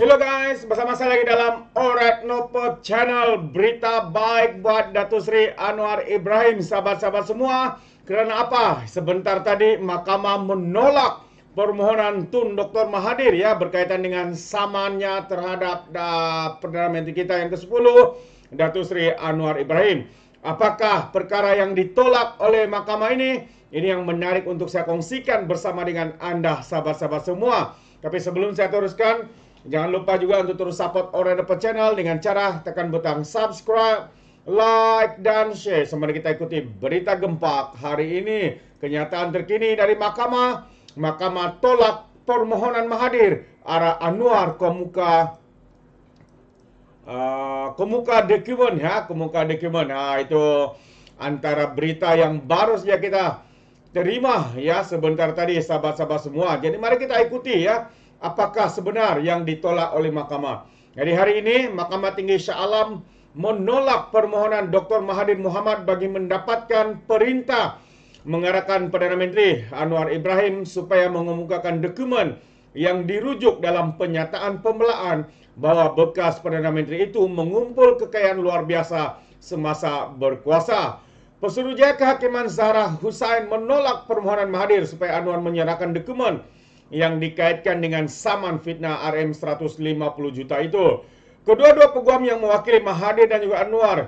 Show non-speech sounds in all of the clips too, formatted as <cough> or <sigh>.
Halo guys, bersama saya lagi dalam Orat Nopo Channel Berita baik buat Datu Sri Anwar Ibrahim Sahabat-sahabat semua Karena apa? Sebentar tadi mahkamah menolak permohonan Tun Dr. Mahadir ya Berkaitan dengan samannya terhadap da, Perdana Menteri kita yang ke-10 Datu Sri Anwar Ibrahim Apakah perkara yang ditolak oleh mahkamah ini? Ini yang menarik untuk saya kongsikan bersama dengan Anda, sahabat-sahabat semua. Tapi sebelum saya teruskan, Jangan lupa juga untuk terus support Orang Channel dengan cara tekan butang subscribe, like, dan share. Sembari kita ikuti berita gempa hari ini. Kenyataan terkini dari Mahkamah. Mahkamah tolak permohonan Mahathir arah Anwar Komuka uh, Komuka Dokumen ya, Komuka Dokumen. Nah, itu antara berita yang baru saja kita terima ya sebentar tadi sahabat-sahabat semua. Jadi mari kita ikuti ya apakah sebenar yang ditolak oleh mahkamah. Jadi hari ini Mahkamah Tinggi Shah Alam menolak permohonan Dr. Mahathir Muhammad bagi mendapatkan perintah mengarahkan Perdana Menteri Anwar Ibrahim supaya mengemukakan dokumen yang dirujuk dalam penyataan pembelaan bahawa bekas Perdana Menteri itu mengumpul kekayaan luar biasa semasa berkuasa. Pesuruhjaya Kehakiman Zahra Hussain menolak permohonan Mahathir supaya Anwar menyerahkan dokumen yang dikaitkan dengan saman fitnah RM 150 juta itu. Kedua-dua peguam yang mewakili Mahade dan juga Anwar,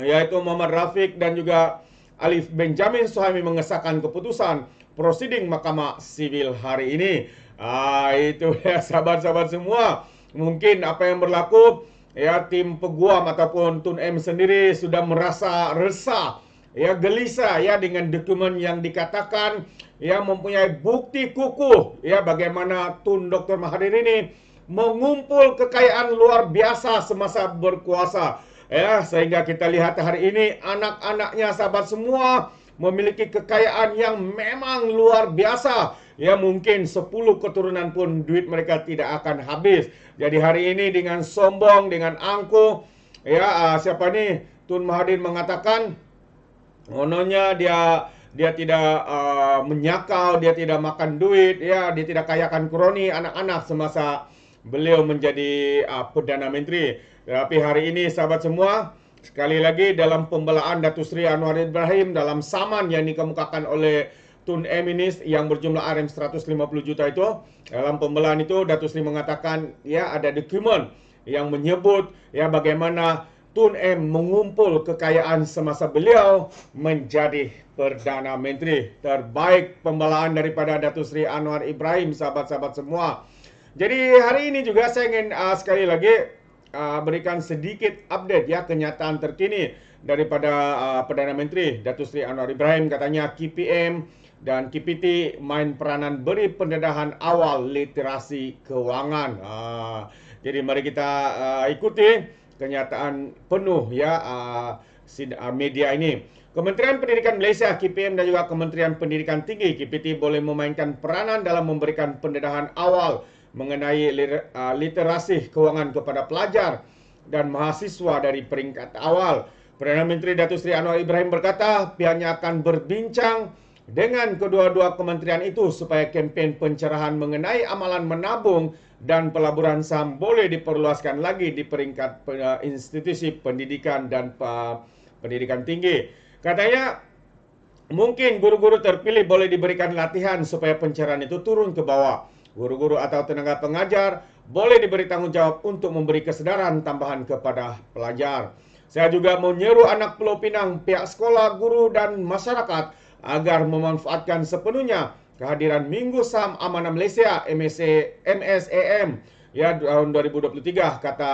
yaitu Muhammad Rafiq dan juga Alif Benjamin Suhaimi mengesahkan keputusan prosiding Mahkamah Sivil hari ini. Ah, itu <laughs> ya sahabat-sahabat semua. Mungkin apa yang berlaku ya tim peguam ataupun Tun M sendiri sudah merasa resah ya gelisah ya dengan dokumen yang dikatakan ya mempunyai bukti kukuh ya bagaimana Tun Dr. Mahathir ini mengumpul kekayaan luar biasa semasa berkuasa ya sehingga kita lihat hari ini anak-anaknya sahabat semua memiliki kekayaan yang memang luar biasa ya mungkin 10 keturunan pun duit mereka tidak akan habis jadi hari ini dengan sombong dengan angkuh ya ah, siapa nih Tun Mahathir mengatakan Ononya dia dia tidak uh, eh, menyakau, dia tidak makan duit, ya dia tidak kayakan kroni anak-anak semasa beliau menjadi uh, perdana menteri. Tapi hari ini sahabat semua, sekali lagi dalam pembelaan Datu Sri Anwar Ibrahim dalam saman yang dikemukakan oleh Tun Eminis yang berjumlah RM e 150 juta itu, dalam pembelaan itu Datu Sri mengatakan ya ada dokumen yang menyebut ya bagaimana Tun M mengumpul kekayaan semasa beliau menjadi Perdana Menteri. Terbaik pembelaan daripada Datuk Seri Anwar Ibrahim, sahabat-sahabat semua. Jadi hari ini juga saya ingin uh, sekali lagi uh, berikan sedikit update ya kenyataan terkini daripada uh, Perdana Menteri Datuk Seri Anwar Ibrahim katanya KPM dan KPT main peranan beri pendedahan awal literasi keuangan. Uh, jadi mari kita uh, ikuti kenyataan penuh ya uh, media ini. Kementerian Pendidikan Malaysia KPM dan juga Kementerian Pendidikan Tinggi KPT boleh memainkan peranan dalam memberikan pendedahan awal mengenai ah, literasi kewangan kepada pelajar dan mahasiswa dari peringkat awal. Perdana Menteri Datuk Seri Anwar Ibrahim berkata pihaknya akan berbincang dengan kedua-dua kementerian itu supaya kempen pencerahan mengenai amalan menabung dan pelaburan saham boleh diperluaskan lagi di peringkat eh, institusi pendidikan dan eh, pendidikan tinggi. Katanya mungkin guru-guru terpilih boleh diberikan latihan supaya pencerahan itu turun ke bawah. Guru-guru atau tenaga pengajar boleh diberi tanggung jawab untuk memberi kesedaran tambahan kepada pelajar. Saya juga menyeru anak Pulau Pinang, pihak sekolah, guru, dan masyarakat agar memanfaatkan sepenuhnya kehadiran Minggu Sam Amanah Malaysia MSA, MSAM ya tahun 2023 kata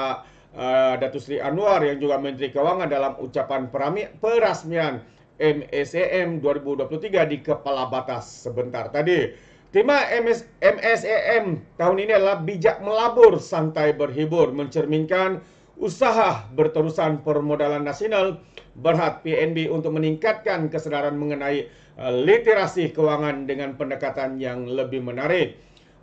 uh, eh, Datu Sri Anwar yang juga Menteri Keuangan dalam ucapan perami, perasmian MSAM 2023 di Kepala Batas sebentar tadi. Tema MS, MSAM tahun ini adalah bijak melabur, santai berhibur, mencerminkan usaha berterusan permodalan nasional berhad PNB untuk meningkatkan kesedaran mengenai eh, literasi keuangan dengan pendekatan yang lebih menarik.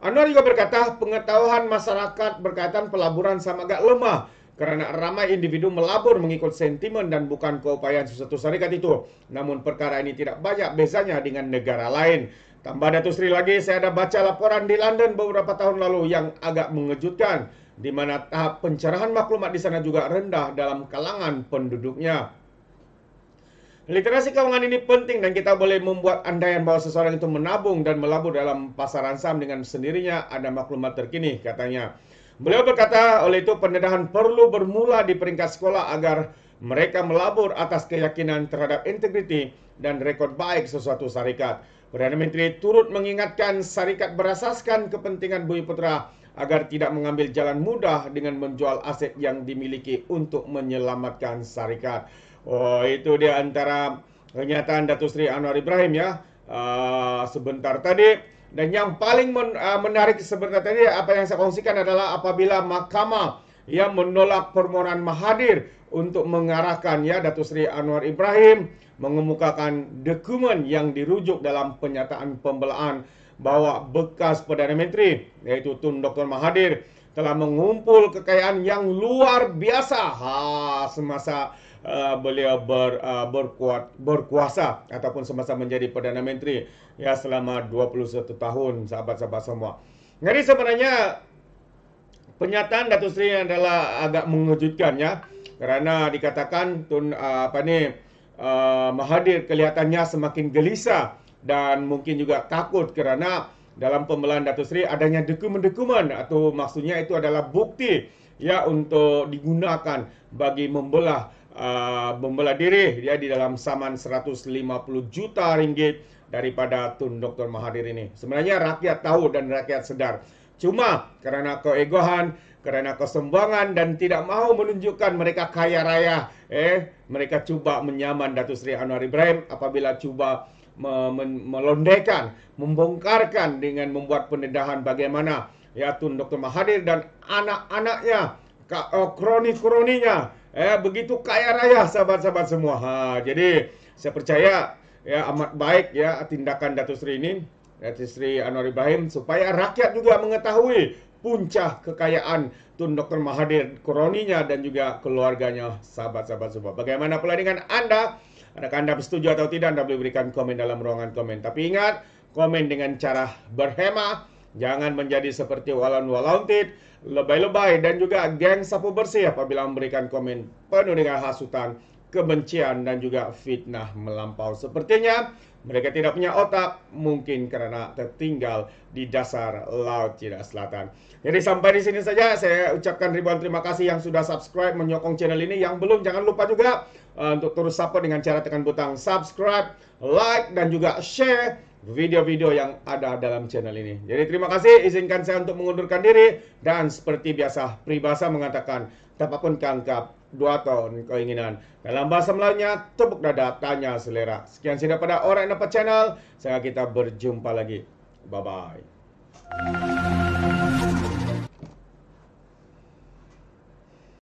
Anwar juga berkata pengetahuan masyarakat berkaitan pelaburan sama agak lemah karena ramai individu melabur mengikut sentimen dan bukan keupayaan suatu syarikat itu. Namun perkara ini tidak banyak bezanya dengan negara lain. Tambah Datuk Sri lagi, saya ada baca laporan di London beberapa tahun lalu yang agak mengejutkan di mana tahap pencerahan maklumat di sana juga rendah dalam kalangan penduduknya. Literasi keuangan ini penting dan kita boleh membuat andaian bahwa seseorang itu menabung dan melabur dalam pasaran saham dengan sendirinya ada maklumat terkini katanya. Beliau berkata, oleh itu pendedahan perlu bermula di peringkat sekolah agar mereka melabur atas keyakinan terhadap integriti dan rekod baik sesuatu syarikat. Perdana Menteri turut mengingatkan syarikat berasaskan kepentingan Bumi Putra agar tidak mengambil jalan mudah dengan menjual aset yang dimiliki untuk menyelamatkan syarikat. Oh, itu dia antara pernyataan Datuk Seri Anwar Ibrahim ya. Uh, sebentar tadi dan yang paling men, uh, menarik sebentar tadi apa yang saya kongsikan adalah apabila mahkamah yang menolak permohonan Mahathir untuk mengarahkan ya Datuk Seri Anwar Ibrahim mengemukakan dokumen yang dirujuk dalam penyataan pembelaan bawa bekas Perdana Menteri iaitu Tun Dr Mahathir telah mengumpul kekayaan yang luar biasa ha semasa uh, beliau ber, uh, berkuat, berkuasa ataupun semasa menjadi Perdana Menteri ya selama 21 tahun sahabat-sahabat semua. Jadi sebenarnya pernyataan Datuk Seri adalah agak mengejutkan ya kerana dikatakan Tun uh, apa ni uh, Mahathir kelihatannya semakin gelisah dan mungkin juga takut kerana dalam pembelaan Datuk Sri adanya dokumen-dokumen atau maksudnya itu adalah bukti ya untuk digunakan bagi membelah uh, membelah diri dia ya, di dalam saman 150 juta ringgit daripada Tun Dr Mahathir ini. Sebenarnya rakyat tahu dan rakyat sedar. Cuma kerana keegohan, kerana kesombongan dan tidak mahu menunjukkan mereka kaya raya, eh mereka cuba menyaman Datuk Seri Anwar Ibrahim apabila cuba melondekan, membongkarkan dengan membuat pendedahan bagaimana ya Tun Dr. Mahathir dan anak-anaknya, oh, kroni-kroninya, eh begitu kaya raya sahabat-sahabat semua. Ha, jadi saya percaya ya amat baik ya tindakan datu sri ini, datu sri Anwar Ibrahim supaya rakyat juga mengetahui puncak kekayaan Tun Dr. Mahathir, kroninya dan juga keluarganya sahabat-sahabat semua. Bagaimana pula dengan Anda? Kan Anda setuju atau tidak, Anda boleh berikan komen dalam ruangan komen. Tapi ingat, komen dengan cara berhemat, Jangan menjadi seperti walon-walontit, lebay-lebay, dan juga geng sapu bersih apabila memberikan komen penuh dengan hasutan kebencian dan juga fitnah melampau. Sepertinya mereka tidak punya otak, mungkin karena tertinggal di dasar Laut Cina Selatan. Jadi sampai di sini saja saya ucapkan ribuan terima kasih yang sudah subscribe menyokong channel ini. Yang belum jangan lupa juga eh, untuk terus support dengan cara tekan butang subscribe, like dan juga share video-video yang ada dalam channel ini. Jadi terima kasih, izinkan saya untuk mengundurkan diri. Dan seperti biasa, peribahasa mengatakan, tak pun kangkap, dua tahun keinginan. Dalam bahasa Melayunya, tepuk dada, tanya selera. Sekian sahaja pada orang yang dapat channel. Saya kita berjumpa lagi. Bye-bye.